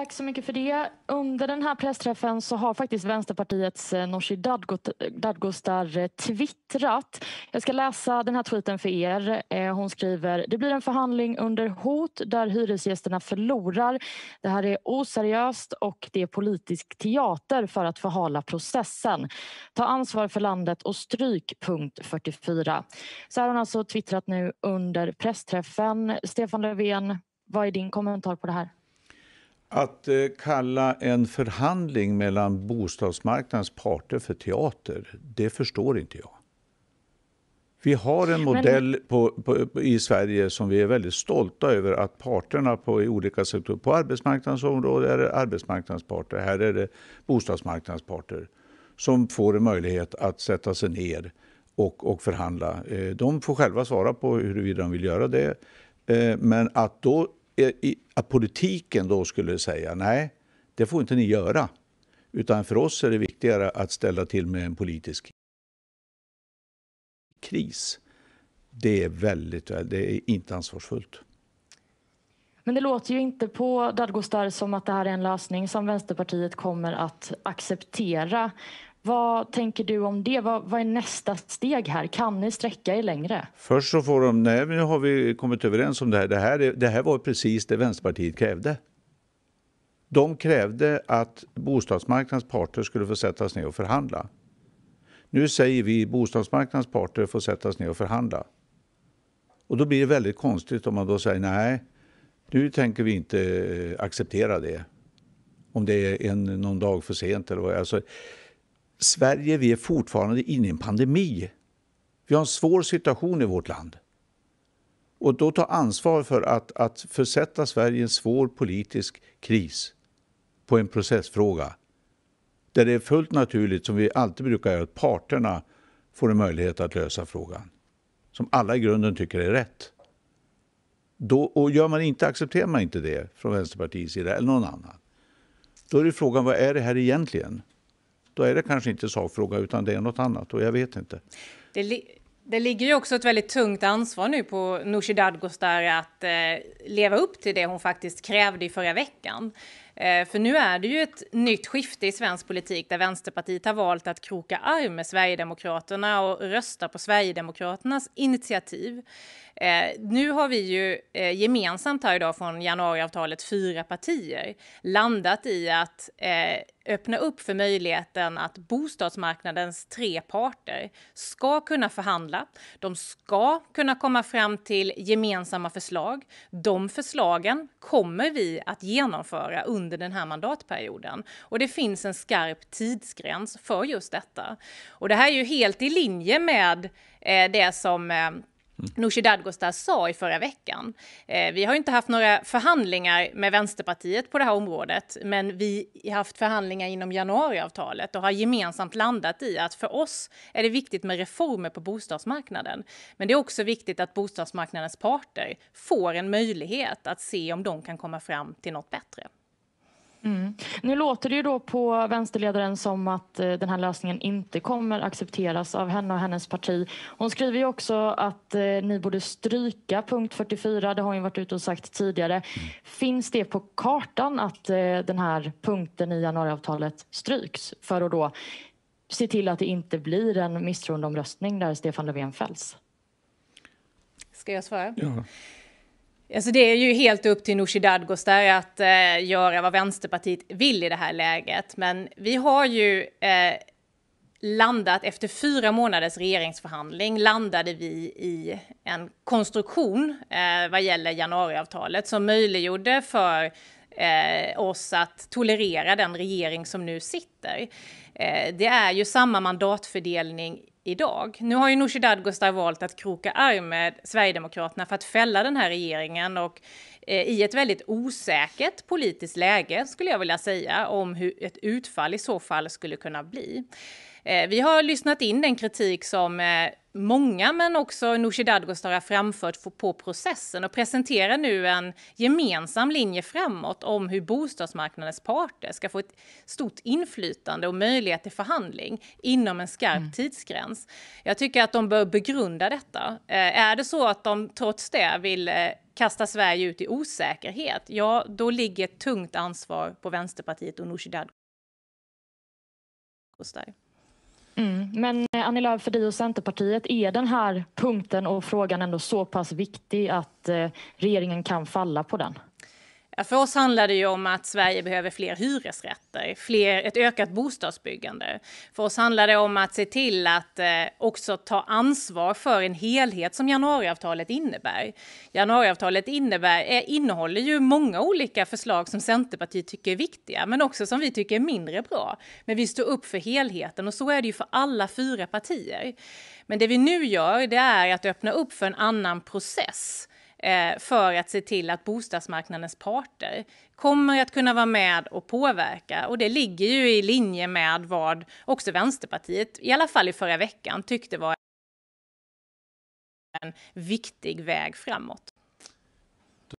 Tack så mycket för det. Under den här pressträffen så har faktiskt Vänsterpartiets eh, Nooshi Dadgostar eh, twittrat. Jag ska läsa den här tweeten för er. Eh, hon skriver “Det blir en förhandling under hot där hyresgästerna förlorar. Det här är oseriöst och det är politisk teater för att förhala processen. Ta ansvar för landet och stryk punkt 44.” Så här har hon alltså twittrat nu under pressträffen. Stefan Löfven, vad är din kommentar på det här? Att eh, kalla en förhandling mellan bostadsmarknadens parter för teater, det förstår inte jag. Vi har en modell Men... på, på, i Sverige som vi är väldigt stolta över att parterna på i olika sektorer, på arbetsmarknadens område är det arbetsmarknadens parter, här är det bostadsmarknadens parter som får en möjlighet att sätta sig ner och, och förhandla. Eh, de får själva svara på huruvida de vill göra det. Eh, men att då att politiken då skulle säga nej, det får inte ni göra. Utan för oss är det viktigare att ställa till med en politisk kris. Det är väldigt, det är inte ansvarsfullt. Men det låter ju inte på Dadgostar som att det här är en lösning som Vänsterpartiet kommer att acceptera. Vad tänker du om det? Vad, vad, är nästa steg här? Kan ni sträcka er längre? Först så får de, nej nu har vi kommit överens om det här. Det här, det här var precis det Vänsterpartiet krävde. De krävde att bostadsmarknadens parter skulle få sättas ner och förhandla. Nu säger vi bostadsmarknadens parter får sättas ner och förhandla. Och då blir det väldigt konstigt om man då säger nej, nu tänker vi inte eh, acceptera det. Om det är en, någon dag för sent eller vad. Alltså, Sverige, vi är fortfarande inne i en pandemi. Vi har en svår situation i vårt land. Och då ta ansvar för att, att försätta Sverige i en svår politisk kris på en processfråga. Där det är fullt naturligt, som vi alltid brukar göra, att parterna får en möjlighet att lösa frågan. Som alla i grunden tycker är rätt. Då, och gör man inte, accepterar man inte det från Vänsterpartiets sida eller någon annan. Då är frågan, vad är det här egentligen? då är det kanske inte sakfråga utan det är något annat och jag vet inte. Det, li det ligger ju också ett väldigt tungt ansvar nu på Nooshi Dadgostar att eh, leva upp till det hon faktiskt krävde i förra veckan. Eh, för nu är det ju ett nytt skifte i svensk politik där Vänsterpartiet har valt att kroka arm med Sverigedemokraterna och rösta på Sverigedemokraternas initiativ. Eh, nu har vi ju eh, gemensamt här idag från januariavtalet fyra partier landat i att öppna upp för möjligheten att bostadsmarknadens tre parter ska kunna förhandla. De ska kunna komma fram till gemensamma förslag. De förslagen kommer vi att genomföra under under den här mandatperioden. Och det finns en skarp tidsgräns för just detta. Och det här är ju helt i linje med eh, det som eh, Nooshi Dadgostar sa i förra veckan. Eh, vi har inte haft några förhandlingar med Vänsterpartiet på det här området, men vi har haft förhandlingar inom januariavtalet och har gemensamt landat i att för oss är det viktigt med reformer på bostadsmarknaden. Men det är också viktigt att bostadsmarknadens parter får en möjlighet att se om de kan komma fram till något bättre. Mm. Nu låter det ju då på vänsterledaren som att eh, den här lösningen inte kommer accepteras av henne och hennes parti. Hon skriver ju också att eh, ni borde stryka punkt 44, det har hon varit ute och sagt tidigare. Finns det på kartan att eh, den här punkten i januariavtalet stryks för att då se till att det inte blir en misstroendeomröstning där Stefan Löfven fälls? Ska jag svara? Ja. Alltså det är ju helt upp till Nooshi Dadgostar att eh, göra vad Vänsterpartiet vill i det här läget. Men vi har ju eh, landat, efter fyra månaders regeringsförhandling, landade vi i en konstruktion eh, vad gäller januariavtalet som möjliggjorde för eh, oss att tolerera den regering som nu sitter. Eh, det är ju samma mandatfördelning idag. Nu har ju Nooshi Dadgostar valt att kroka arm med Sverigedemokraterna för att fälla den här regeringen och eh, i ett väldigt osäkert politiskt läge skulle jag vilja säga om hur ett utfall i så fall skulle kunna bli. Eh, vi har lyssnat in den kritik som eh, många, men också Nooshi Dadgostar har framfört på processen och presenterar nu en gemensam linje framåt om hur bostadsmarknadens parter ska få ett stort inflytande och möjlighet till förhandling inom en skarp mm. tidsgräns. Jag tycker att de bör begrunda detta. Eh, är det så att de trots det vill kasta Sverige ut i osäkerhet, ja, då ligger ett tungt ansvar på Vänsterpartiet och Nooshi Dadgostar. Mm. Men eh, Annie Lööf, för dig och Centerpartiet, är den här punkten och frågan ändå så pass viktig att eh, regeringen kan falla på den? för oss handlar det ju om att Sverige behöver fler hyresrätter, fler, ett ökat bostadsbyggande. För oss handlar det om att se till att eh, också ta ansvar för en helhet som januariavtalet innebär. Januariavtalet innebär, eh, innehåller ju många olika förslag som Centerpartiet tycker är viktiga, men också som vi tycker är mindre bra. Men vi står upp för helheten och så är det ju för alla fyra partier. Men det vi nu gör, det är att öppna upp för en annan process Eh, för att se till att bostadsmarknadens parter kommer att kunna vara med och påverka. Och det ligger ju i linje med vad också Vänsterpartiet, i alla fall i förra veckan, tyckte var en viktig väg framåt.